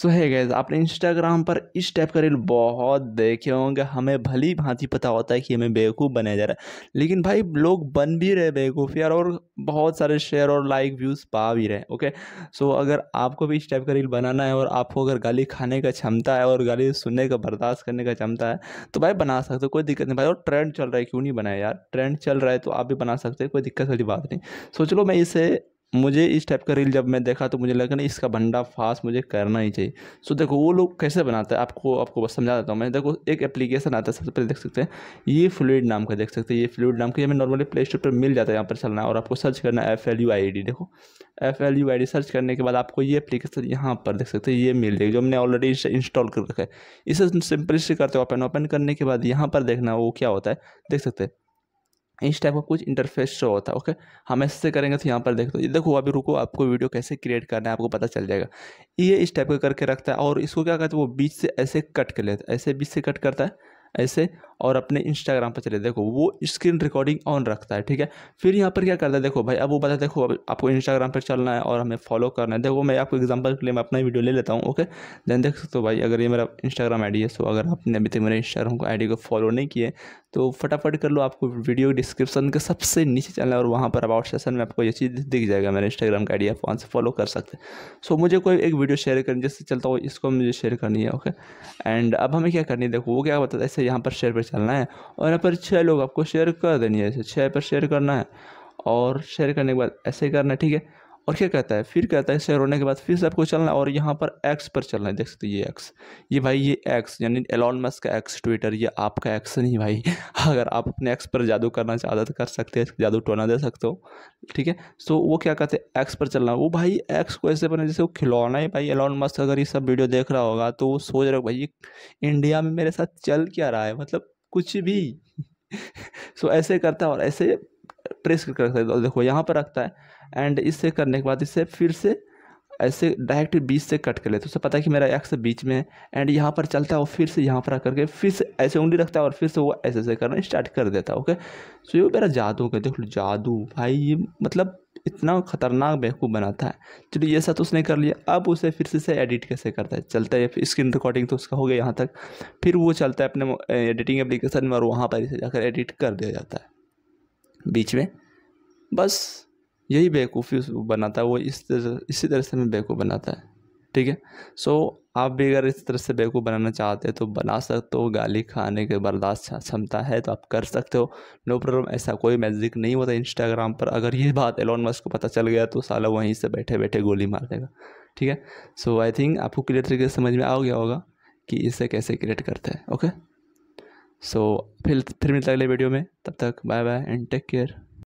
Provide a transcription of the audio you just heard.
सो है गैस आपने इंस्टाग्राम पर इस टाइप का रील बहुत देखे होंगे हमें भली भांति पता होता है कि हमें बेवकूफ़ बनाया जा रहा है लेकिन भाई लोग बन भी रहे बेवकूफ़ यार और बहुत सारे शेयर और लाइक व्यूज़ पा भी रहे ओके सो अगर आपको भी इस टाइप का रील बनाना है और आपको अगर गाली खाने का क्षमता है और गाली सुनने का बर्दाश्त करने का क्षमता है तो भाई बना सकते हो कोई दिक्कत नहीं भाई और ट्रेंड चल रहा है क्यों नहीं बनाया यार ट्रेंड चल रहा है तो आप भी बना सकते हो कोई दिक्कत वाली बात नहीं सोच लो मैं इसे मुझे इस टाइप का रील जब मैं देखा तो मुझे लगा ना इसका भंडा फास्ट मुझे करना ही चाहिए सो देखो वो लोग कैसे बनाते हैं आपको आपको बस समझा देता हूँ मैं देखो एक एप्लीकेशन आता है सबसे पहले देख सकते हैं ये फ्लूड नाम का देख सकते हैं ये फ्लूड नाम का ये हमें नॉर्मली प्ले स्टोर पर मिल जाता है यहाँ पर चलना और आपको सर्च करना F L U I D देखो F L U I D search करने के बाद आपको ये एप्लीकेशन यहाँ पर देख सकते हैं ये मिल जाएगी जो हमने ऑलरेडी इसे इंस्टॉल कर रखा है इसे सिंपल से करते हो ओपन ओपन करने के बाद यहाँ पर देखना वो क्या होता है देख सकते हैं इस टाइप का कुछ इंटरफेस शो होता है ओके हम ऐसे करेंगे तो यहाँ पर देख दो ये देखो अभी रुको आपको वीडियो कैसे क्रिएट करना है आपको पता चल जाएगा ये इस टाइप का करके रखता है और इसको क्या कहते हैं वो बीच से ऐसे कट कर लेता है ऐसे बीच से कट करता है ऐसे और अपने इंस्टाग्राम पर चले देखो वो स्क्रीन रिकॉर्डिंग ऑन रखता है ठीक है फिर यहाँ पर क्या करता है देखो भाई अब वो बता देखो अब आपको इंस्टाग्राम पर चलना है और हमें फॉलो करना है देखो मैं आपको एग्जाम्पल के लिए मैं अपना वीडियो ले लेता हूँ ओके देन देख सकते हो भाई अगर ये मेरा इंस्टाग्राम आई है सो अगर आपने अभी तक मेरे इंस्टाग्राम को आई को फॉलो नहीं किए तो फटाफट कर लो आपको वीडियो डिस्क्रिप्शन के सबसे नीचे चलना है और वहाँ पर अबाउट सेशन में आपको ये चीज़ दिख जाएगा मेरा इंस्टाग्राम का आइडिया फोन वहाँ से फॉलो कर सकते हैं सो मुझे कोई एक वीडियो शेयर करनी जैसे चलता हो इसको मुझे शेयर करनी है ओके एंड अब हमें क्या करनी है देखो वो क्या बताता है ऐसे यहाँ पर शेयर पर चलना है और यहाँ पर छः लोग आपको शेयर कर देनी है ऐसे छः पर शेयर करना है और शेयर करने के बाद ऐसे करना है ठीक है और क्या कहता है फिर कहता है शेयर होने के बाद फिर से आपको चलना है और यहाँ पर एक्स पर चलना है देख सकते ये एक्स ये भाई ये एक्स यानी एलॉन मस्क का एक्स ट्विटर ये आपका एक्स नहीं भाई अगर आप अपने एक्स पर जादू करना चाहते तो कर सकते हैं जादू टोना दे सकते हो ठीक है सो वो क्या कहते हैं एक्स पर चलना वो भाई एक्स को ऐसे बना जैसे वो खिलौना है भाई एलॉन मस्क अगर ये सब वीडियो देख रहा होगा तो वो सोच रहे हो भाई इंडिया में मेरे साथ चल क्या रहा है मतलब कुछ भी सो so, ऐसे करता है और ऐसे प्रेस कर देखो यहाँ पर रखता है एंड इससे करने के बाद इसे फिर से ऐसे डायरेक्ट बीच से कट कर लेते तो उसे पता है कि मेरा एक्स बीच में है एंड यहाँ पर चलता है और फिर से यहाँ पर आकर के फिर से ऐसे उंगली रखता है और फिर से वो ऐसे ऐसे करना स्टार्ट कर देता है ओके सो ये मेरा जादू का देख लो जादू भाई ये मतलब इतना ख़तरनाक बेवकूफ़ बनाता है चलिए ये सब तो उसने कर लिया अब उसे फिर से एडिट कैसे करता है चलता है स्क्रीन रिकॉर्डिंग तो उसका हो गया यहाँ तक फिर वो चलता है अपने एडिटिंग एप्लीकेशन में और वहाँ पर इसे जाकर एडिट कर दिया जाता है बीच में बस यही बेवकूफ़ी बनाता है वो इस तरह इसी तरह से हमें बेवकूफ़ बनाता है ठीक है सो आप भी अगर इस तरह से बेवकूफ़ बनाना चाहते हो तो बना सकते हो गाली खाने के बर्दाश्त क्षमता है तो आप कर सकते हो नो प्रॉब्लम ऐसा कोई मैजिक नहीं होता इंस्टाग्राम पर अगर ये बात एलोन मस्क को पता चल गया तो साला वहीं से बैठे बैठे गोली मार देगा ठीक है सो आई थिंक आपको क्लियर तरीके से समझ में आ गया होगा कि इसे कैसे क्रिएट करते हैं ओके सो फिर फिर मिलता अगले वीडियो में तब तक bye bye and take care